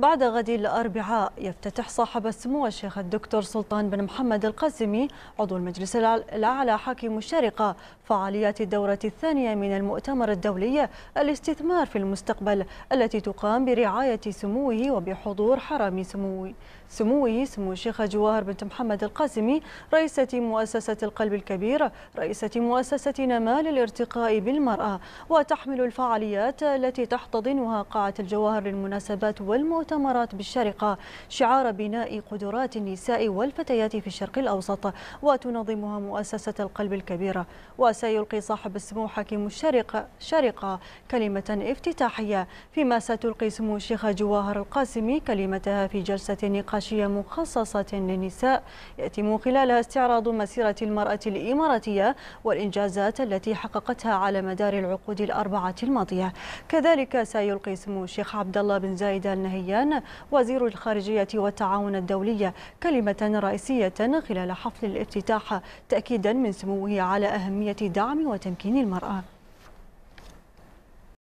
بعد غد الأربعاء يفتتح صاحب السمو الشيخ الدكتور سلطان بن محمد القاسمي عضو المجلس الأعلى حاكم الشارقة فعاليات الدورة الثانية من المؤتمر الدولي الاستثمار في المستقبل التي تقام برعاية سموه وبحضور حرم سموه سموه سمو الشيخ جواهر بنت محمد القاسمي رئيسة مؤسسة القلب الكبير رئيسة مؤسسة نمال للارتقاء بالمرأة وتحمل الفعاليات التي تحتضنها قاعة الجواهر للمناسبات والمؤتمر مؤتمرات بالشارقة شعار بناء قدرات النساء والفتيات في الشرق الأوسط وتنظمها مؤسسة القلب الكبيرة وسيلقي صاحب السمو حكيم الشارقة شارقة كلمة افتتاحية فيما ستلقي سمو الشيخ جواهر القاسمي كلمتها في جلسة نقاشية مخصصة للنساء يتم خلالها استعراض مسيرة المرأة الإماراتية والإنجازات التي حققتها على مدار العقود الأربعة الماضية كذلك سيلقي سمو الشيخ عبد الله بن زايد النهيان إيران وزير الخارجية والتعاون الدولي كلمة رئيسية خلال حفل الافتتاح تأكيدا من سموه على أهمية دعم وتمكين المرأة